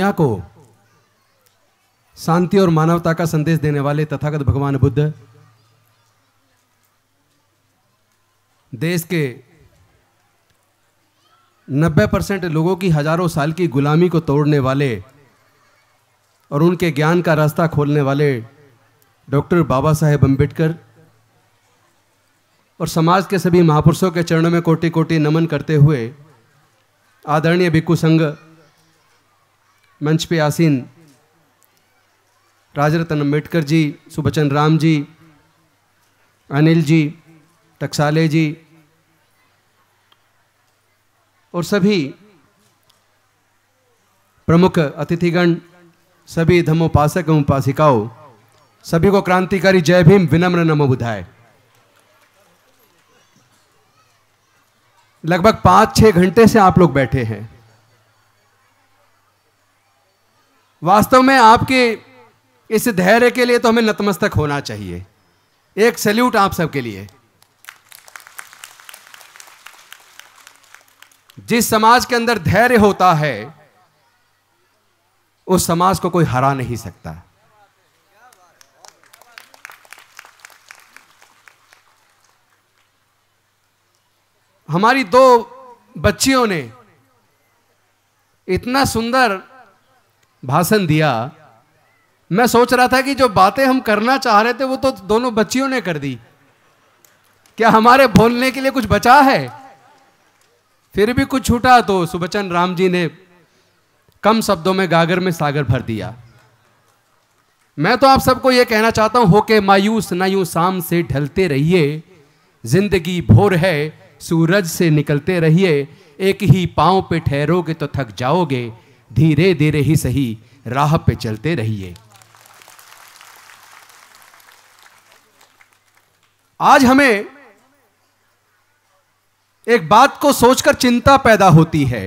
दुनिया को शांति और मानवता का संदेश देने वाले तथागत भगवान बुद्ध देश के 90 परसेंट लोगों की हजारों साल की गुलामी को तोड़ने वाले और उनके ज्ञान का रास्ता खोलने वाले डॉक्टर बाबा साहेब अम्बेडकर और समाज के सभी महापुरुषों के चरणों में कोटि कोटि नमन करते हुए आदरणीय भिक्खु संघ मंच पे आसीन राजरतन अम्बेडकर जी सुबचन राम जी अनिल जी टक्साले जी और सभी प्रमुख अतिथिगण सभी धमोपासक एवं उपासिकाओं सभी को क्रांतिकारी जय भीम विनम्र नमो बुधाए लगभग पांच छह घंटे से आप लोग बैठे हैं वास्तव में आपके इस धैर्य के लिए तो हमें नतमस्तक होना चाहिए एक सैल्यूट आप सबके लिए जिस समाज के अंदर धैर्य होता है उस समाज को कोई हरा नहीं सकता हमारी दो बच्चियों ने इतना सुंदर भाषण दिया मैं सोच रहा था कि जो बातें हम करना चाह रहे थे वो तो दोनों बच्चियों ने कर दी क्या हमारे बोलने के लिए कुछ बचा है फिर भी कुछ छूटा तो सुबचन राम जी ने कम शब्दों में गागर में सागर भर दिया मैं तो आप सबको ये कहना चाहता हूं होके मायूस ना यूं शाम से ढलते रहिए जिंदगी भोर है सूरज से निकलते रहिए एक ही पांव पे ठहरोगे तो थक जाओगे धीरे धीरे ही सही राह पे चलते रहिए आज हमें एक बात को सोचकर चिंता पैदा होती है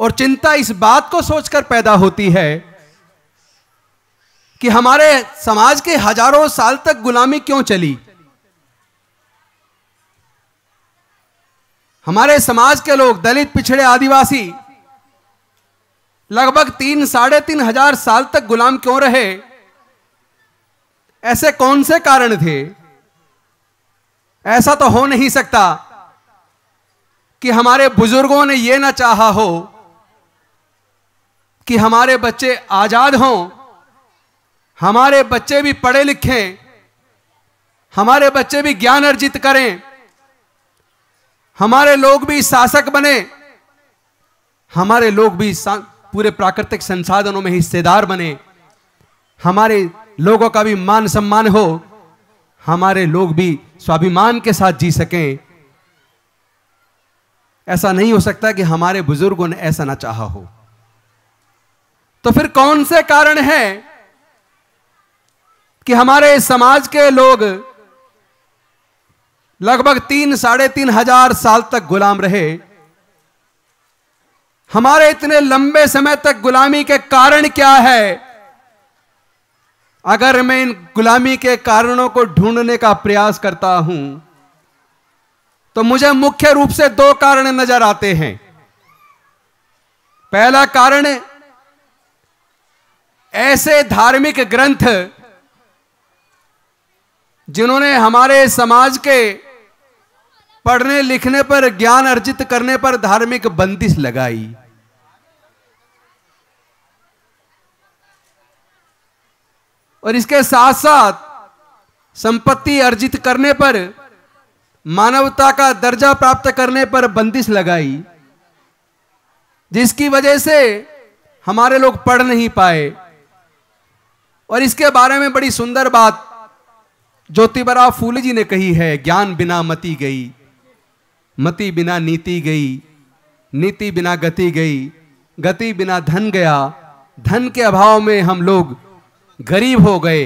और चिंता इस बात को सोचकर पैदा होती है कि हमारे समाज के हजारों साल तक गुलामी क्यों चली हमारे समाज के लोग दलित पिछड़े आदिवासी लगभग तीन साढ़े तीन हजार साल तक गुलाम क्यों रहे ऐसे कौन से कारण थे ऐसा तो हो नहीं सकता कि हमारे बुजुर्गों ने यह ना चाहा हो कि हमारे बच्चे आजाद हों हमारे बच्चे भी पढ़े लिखें हमारे बच्चे भी ज्ञान अर्जित करें हमारे लोग भी शासक बने हमारे लोग भी पूरे प्राकृतिक संसाधनों में हिस्सेदार बने हमारे लोगों का भी मान सम्मान हो हमारे लोग भी स्वाभिमान के साथ जी सकें ऐसा नहीं हो सकता कि हमारे बुजुर्गों ने ऐसा ना चाहा हो तो फिर कौन से कारण हैं कि हमारे समाज के लोग लगभग तीन साढ़े तीन हजार साल तक गुलाम रहे हमारे इतने लंबे समय तक गुलामी के कारण क्या है अगर मैं इन गुलामी के कारणों को ढूंढने का प्रयास करता हूं तो मुझे मुख्य रूप से दो कारण नजर आते हैं पहला कारण ऐसे धार्मिक ग्रंथ जिन्होंने हमारे समाज के पढ़ने लिखने पर ज्ञान अर्जित करने पर धार्मिक बंदिश लगाई और इसके साथ साथ संपत्ति अर्जित करने पर मानवता का दर्जा प्राप्त करने पर बंदिश लगाई जिसकी वजह से हमारे लोग पढ़ नहीं पाए और इसके बारे में बड़ी सुंदर बात ज्योतिबराव फूले जी ने कही है ज्ञान बिना मती गई मति बिना नीति गई नीति बिना गति गई गति बिना धन गया धन के अभाव में हम लोग गरीब हो गए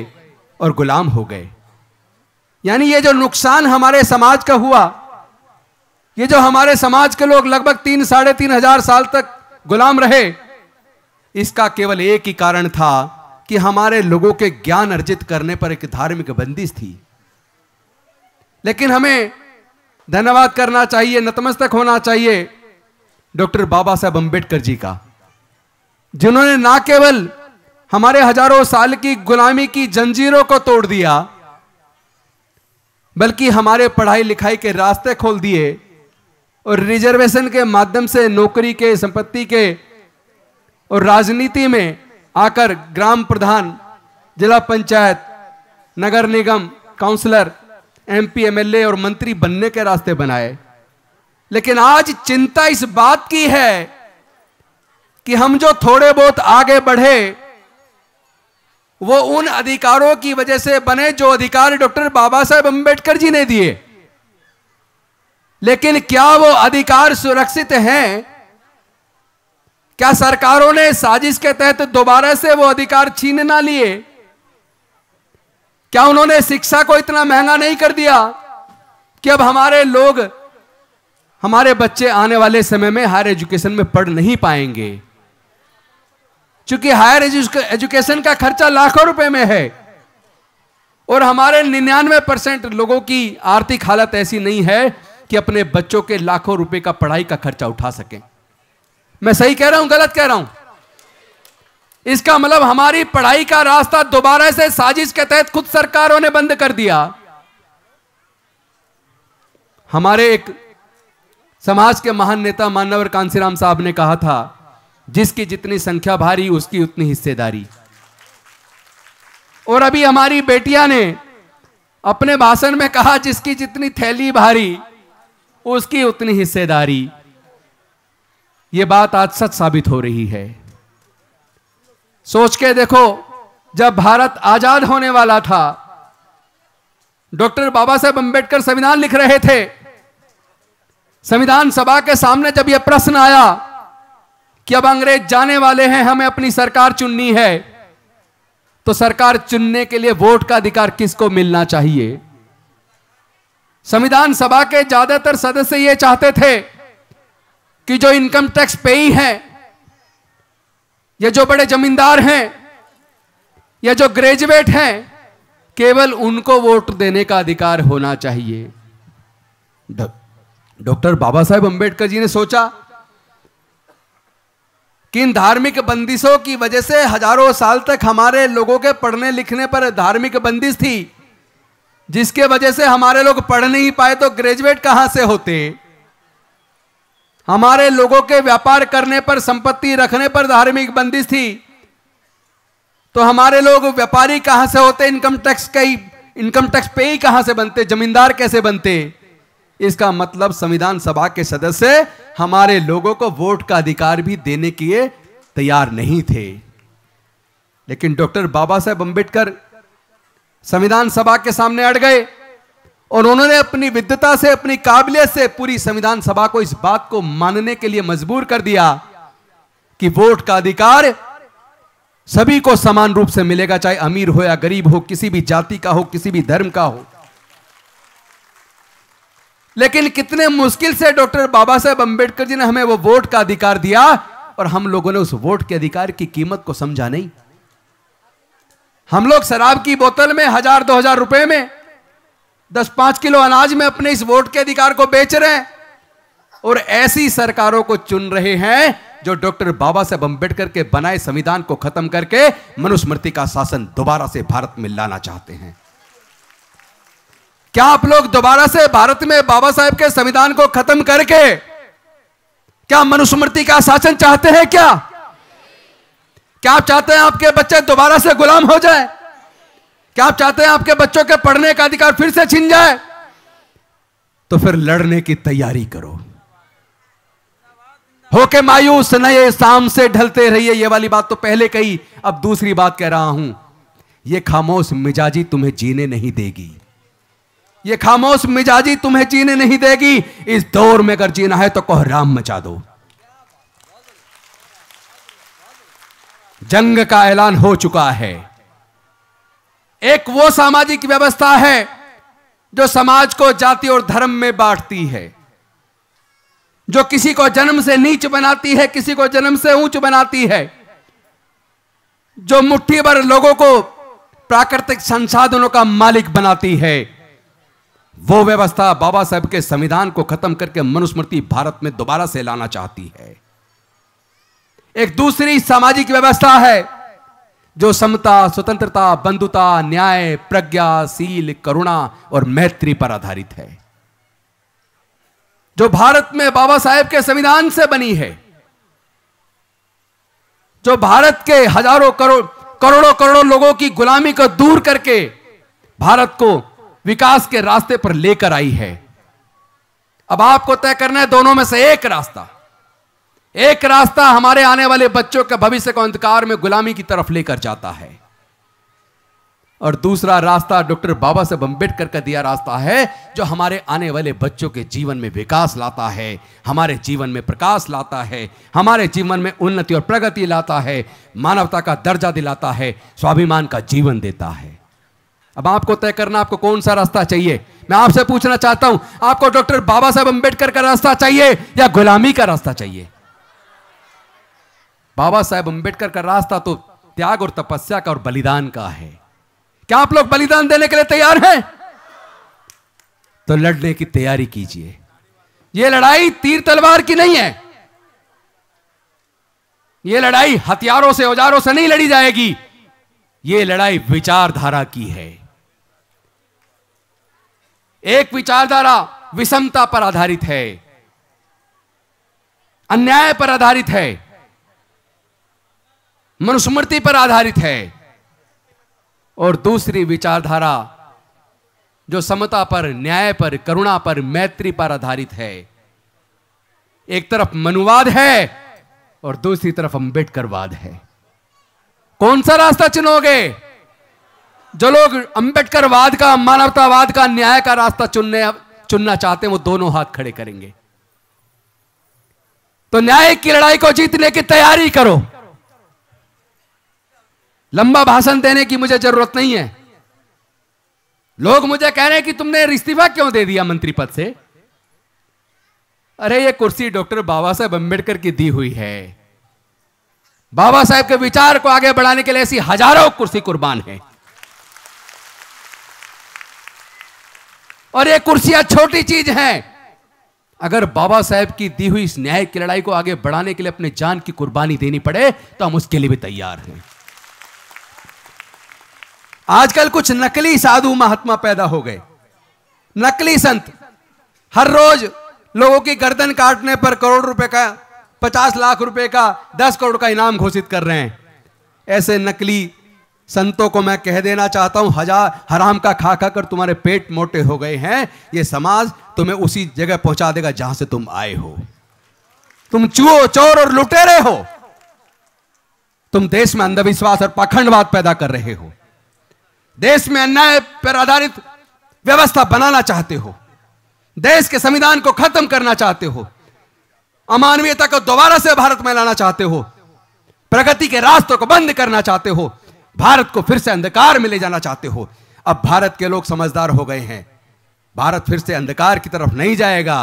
और गुलाम हो गए यानी ये जो नुकसान हमारे समाज का हुआ ये जो हमारे समाज के लोग लगभग तीन साढ़े तीन हजार साल तक गुलाम रहे इसका केवल एक ही कारण था कि हमारे लोगों के ज्ञान अर्जित करने पर एक धार्मिक बंदिश थी लेकिन हमें धन्यवाद करना चाहिए नतमस्तक होना चाहिए डॉक्टर बाबा साहब अंबेडकर जी का जिन्होंने ना केवल हमारे हजारों साल की गुलामी की जंजीरों को तोड़ दिया बल्कि हमारे पढ़ाई लिखाई के रास्ते खोल दिए और रिजर्वेशन के माध्यम से नौकरी के संपत्ति के और राजनीति में आकर ग्राम प्रधान जिला पंचायत नगर निगम काउंसलर एमपी एमएलए और मंत्री बनने के रास्ते बनाए लेकिन आज चिंता इस बात की है कि हम जो थोड़े बहुत आगे बढ़े वो उन अधिकारों की वजह से बने जो अधिकार डॉक्टर बाबा साहेब अंबेडकर जी ने दिए लेकिन क्या वो अधिकार सुरक्षित हैं क्या सरकारों ने साजिश के तहत दोबारा से वो अधिकार छीन ना लिए क्या उन्होंने शिक्षा को इतना महंगा नहीं कर दिया कि अब हमारे लोग हमारे बच्चे आने वाले समय में हायर एजुकेशन में पढ़ नहीं पाएंगे क्योंकि हायर एजुकेशन का खर्चा लाखों रुपए में है और हमारे निन्यानवे परसेंट लोगों की आर्थिक हालत ऐसी नहीं है कि अपने बच्चों के लाखों रुपए का पढ़ाई का खर्चा उठा सकें मैं सही कह रहा हूं गलत कह रहा हूं इसका मतलब हमारी पढ़ाई का रास्ता दोबारा से साजिश के तहत खुद सरकारों ने बंद कर दिया हमारे एक समाज के महान नेता मानवर कांसीराम साहब ने कहा था जिसकी जितनी संख्या भारी उसकी उतनी हिस्सेदारी और अभी हमारी बेटिया ने अपने भाषण में कहा जिसकी जितनी थैली भारी उसकी उतनी हिस्सेदारी ये बात आज सच साबित हो रही है सोच के देखो जब भारत आजाद होने वाला था डॉक्टर बाबा साहेब अंबेडकर संविधान लिख रहे थे संविधान सभा के सामने जब यह प्रश्न आया कि अब अंग्रेज जाने वाले हैं हमें अपनी सरकार चुननी है तो सरकार चुनने के लिए वोट का अधिकार किसको मिलना चाहिए संविधान सभा के ज्यादातर सदस्य ये चाहते थे कि जो इनकम टैक्स पेई है या जो बड़े जमींदार हैं या जो ग्रेजुएट हैं केवल उनको वोट देने का अधिकार होना चाहिए डॉक्टर बाबा साहेब अंबेडकर जी ने सोचा कि इन धार्मिक बंदिशों की वजह से हजारों साल तक हमारे लोगों के पढ़ने लिखने पर धार्मिक बंदिश थी जिसके वजह से हमारे लोग पढ़ नहीं पाए तो ग्रेजुएट कहां से होते हमारे लोगों के व्यापार करने पर संपत्ति रखने पर धार्मिक बंदिश थी तो हमारे लोग व्यापारी कहां से होते इनकम टैक्स कई इनकम टैक्स पे ही कहां से बनते जमींदार कैसे बनते इसका मतलब संविधान सभा के सदस्य हमारे लोगों को वोट का अधिकार भी देने के लिए तैयार नहीं थे लेकिन डॉक्टर बाबा साहेब अंबेडकर संविधान सभा के सामने अड़ गए और उन्होंने अपनी विद्यता से अपनी काबिलियत से पूरी संविधान सभा को इस बात को मानने के लिए मजबूर कर दिया कि वोट का अधिकार सभी को समान रूप से मिलेगा चाहे अमीर हो या गरीब हो किसी भी जाति का हो किसी भी धर्म का हो लेकिन कितने मुश्किल से डॉक्टर बाबा साहेब अंबेडकर जी ने हमें वो वोट का अधिकार दिया और हम लोगों ने उस वोट के अधिकार की कीमत को समझा नहीं हम लोग शराब की बोतल में हजार दो हजार रुपए में दस पांच किलो अनाज में अपने इस वोट के अधिकार को बेच रहे हैं और ऐसी सरकारों को चुन रहे हैं जो डॉक्टर बाबा साहेब अंबेडकर के बनाए संविधान को खत्म करके मनुस्मृति का शासन दोबारा से भारत में लाना चाहते हैं क्या आप लोग दोबारा से भारत में बाबा साहेब के संविधान को खत्म करके क्या मनुस्मृति का शासन चाहते हैं क्या क्या आप चाहते हैं आपके बच्चे दोबारा से गुलाम हो जाए क्या आप चाहते हैं आपके बच्चों के पढ़ने का अधिकार फिर से छिन जाए तो फिर लड़ने की तैयारी करो होके मायूस नए शाम से ढलते रहिए ये वाली बात तो पहले कही अब दूसरी बात कह रहा हूं ये खामोश मिजाजी तुम्हें जीने नहीं देगी ये खामोश मिजाजी तुम्हें जीने नहीं देगी इस दौर में अगर जीना है तो कोहराम मचा दो जंग का ऐलान हो चुका है एक वो सामाजिक व्यवस्था है जो समाज को जाति और धर्म में बांटती है जो किसी को जन्म से नीच बनाती है किसी को जन्म से ऊंच बनाती है जो मुट्ठी भर लोगों को प्राकृतिक संसाधनों का मालिक बनाती है वो व्यवस्था बाबा साहब के संविधान को खत्म करके मनुस्मृति भारत में दोबारा से लाना चाहती है एक दूसरी सामाजिक व्यवस्था है जो समता स्वतंत्रता बंधुता न्याय प्रज्ञा सील करुणा और मैत्री पर आधारित है जो भारत में बाबा साहेब के संविधान से बनी है जो भारत के हजारों करोड़ करोड़ों करोड़ों लोगों की गुलामी को दूर करके भारत को विकास के रास्ते पर लेकर आई है अब आपको तय करना है दोनों में से एक रास्ता एक रास्ता हमारे आने वाले बच्चों के भविष्य को अंधकार में गुलामी की तरफ लेकर जाता है और दूसरा रास्ता डॉक्टर बाबा साहब अंबेडकर का दिया रास्ता है जो हमारे आने वाले बच्चों के जीवन में विकास लाता है हमारे जीवन में प्रकाश लाता है हमारे जीवन में उन्नति और प्रगति लाता है मानवता का दर्जा दिलाता है स्वाभिमान का जीवन देता है अब आपको तय करना आपको कौन सा रास्ता चाहिए मैं आपसे पूछना चाहता हूं आपको डॉक्टर बाबा साहब अंबेडकर का रास्ता चाहिए या गुलामी का रास्ता चाहिए बाबा साहेब अंबेडकर का रास्ता तो त्याग और तपस्या का और बलिदान का है क्या आप लोग बलिदान देने के लिए तैयार हैं तो लड़ने की तैयारी कीजिए यह लड़ाई तीर तलवार की नहीं है यह लड़ाई हथियारों से औजारों से नहीं लड़ी जाएगी यह लड़ाई विचारधारा की है एक विचारधारा विषमता पर आधारित है अन्याय पर आधारित है मनुस्मृति पर आधारित है और दूसरी विचारधारा जो समता पर न्याय पर करुणा पर मैत्री पर आधारित है एक तरफ मनुवाद है और दूसरी तरफ अंबेडकरवाद है कौन सा रास्ता चुनोगे जो लोग अंबेडकरवाद का मानवतावाद का न्याय का रास्ता चुनने चुनना चाहते हैं वो दोनों हाथ खड़े करेंगे तो न्याय की लड़ाई को जीतने की तैयारी करो लंबा भाषण देने की मुझे जरूरत नहीं है लोग मुझे कह रहे हैं कि तुमने इस्तीफा क्यों दे दिया मंत्री पद से अरे ये कुर्सी डॉक्टर बाबा साहेब अंबेडकर की दी हुई है बाबा साहेब के विचार को आगे बढ़ाने के लिए ऐसी हजारों कुर्सी कुर्बान है और ये कुर्सियां छोटी चीज हैं अगर बाबा साहेब की दी हुई इस न्याय की लड़ाई को आगे बढ़ाने के लिए अपने जान की कुर्बानी देनी पड़े तो हम उसके लिए भी तैयार हैं आजकल कुछ नकली साधु महात्मा पैदा हो गए नकली संत हर रोज लोगों की गर्दन काटने पर करोड़ रुपए का पचास लाख रुपए का दस करोड़ का इनाम घोषित कर रहे हैं ऐसे नकली संतों को मैं कह देना चाहता हूं हजार हराम का खा खा कर तुम्हारे पेट मोटे हो गए हैं ये समाज तुम्हें उसी जगह पहुंचा देगा जहां से तुम आए हो तुम चुओ चोर और लुटेरे हो तुम देश में अंधविश्वास और पाखंडवाद पैदा कर रहे हो देश में अन्याय पर आधारित व्यवस्था बनाना चाहते हो देश के संविधान को खत्म करना चाहते हो अमानवीयता को दोबारा से भारत में लाना चाहते हो प्रगति के रास्तों को बंद करना चाहते हो भारत को फिर से अंधकार में ले जाना चाहते हो अब भारत के लोग समझदार हो गए हैं भारत फिर से अंधकार की तरफ नहीं जाएगा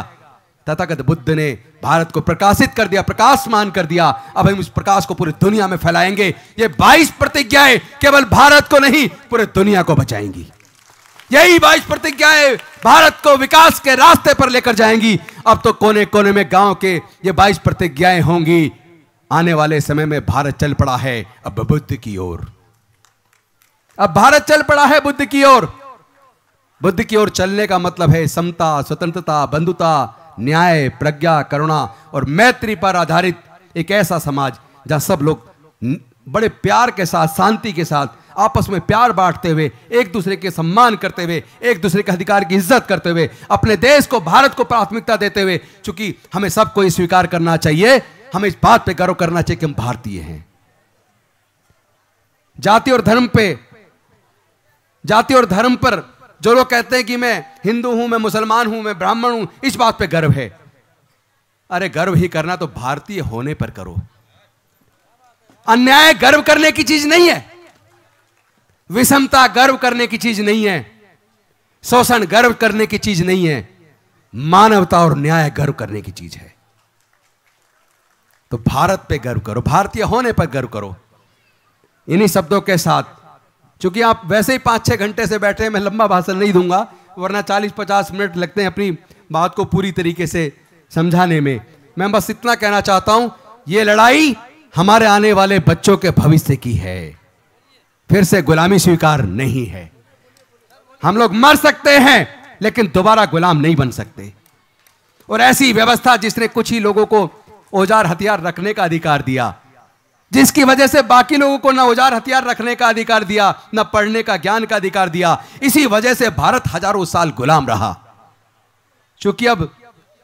तथागत बुद्ध ने भारत को प्रकाशित कर दिया प्रकाशमान कर दिया अब हम इस प्रकाश को पूरी दुनिया में फैलाएंगे ये 22 प्रतिज्ञाएं केवल भारत को नहीं पूरे दुनिया को बचाएंगी यही बाईस प्रतिज्ञाएं भारत को विकास के रास्ते पर लेकर जाएंगी अब तो कोने कोने में गांव के ये बाईस प्रतिज्ञाएं होंगी आने वाले समय में भारत चल पड़ा है अब बुद्ध की ओर अब भारत चल पड़ा है बुद्ध की ओर बुद्ध की ओर चलने का मतलब है समता स्वतंत्रता बंधुता न्याय प्रज्ञा करुणा और मैत्री पर आधारित एक ऐसा समाज जहाँ सब लोग बड़े प्यार के साथ शांति के साथ आपस में प्यार बांटते हुए एक दूसरे के सम्मान करते हुए एक दूसरे के अधिकार की इज्जत करते हुए अपने देश को भारत को प्राथमिकता देते हुए चूंकि हमें सबको ये स्वीकार करना चाहिए हमें इस बात पे गर्व करना चाहिए कि हम भारतीय हैं जाति और धर्म पे जाति और धर्म पर जो लोग कहते हैं कि मैं हिंदू हूं मैं मुसलमान हूं मैं ब्राह्मण हूं इस बात पे गर्व है अरे गर्व ही करना तो भारतीय होने पर करो अन्याय गर्व करने की चीज नहीं है विषमता गर्व करने की चीज नहीं है शोषण गर्व करने की चीज नहीं है मानवता और न्याय गर्व करने की चीज है तो भारत पे गर्व करो भारतीय होने पर गर्व करो इन्हीं शब्दों के साथ चूंकि आप वैसे ही पाँच छः घंटे से बैठे हैं मैं लंबा भाषण नहीं दूंगा वरना चालीस पचास मिनट लगते हैं अपनी बात को पूरी तरीके से समझाने में मैं बस इतना कहना चाहता हूं ये लड़ाई हमारे आने वाले बच्चों के भविष्य की है फिर से गुलामी स्वीकार नहीं है हम लोग मर सकते हैं लेकिन दोबारा गुलाम नहीं बन सकते और ऐसी व्यवस्था जिसने कुछ ही लोगों को औजार हथियार रखने का अधिकार दिया जिसकी वजह से बाकी लोगों को न औजार हथियार रखने का अधिकार दिया न पढ़ने का ज्ञान का अधिकार दिया इसी वजह से भारत हजारों साल गुलाम रहा चूंकि अब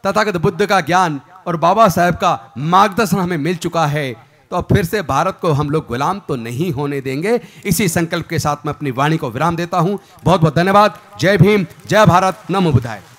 तथागत बुद्ध का ज्ञान और बाबा साहेब का मार्गदर्शन हमें मिल चुका है तो अब फिर से भारत को हम लोग गुलाम तो नहीं होने देंगे इसी संकल्प के साथ मैं अपनी वाणी को विराम देता हूं बहुत बहुत धन्यवाद जय भीम जय भारत नमो बुधाए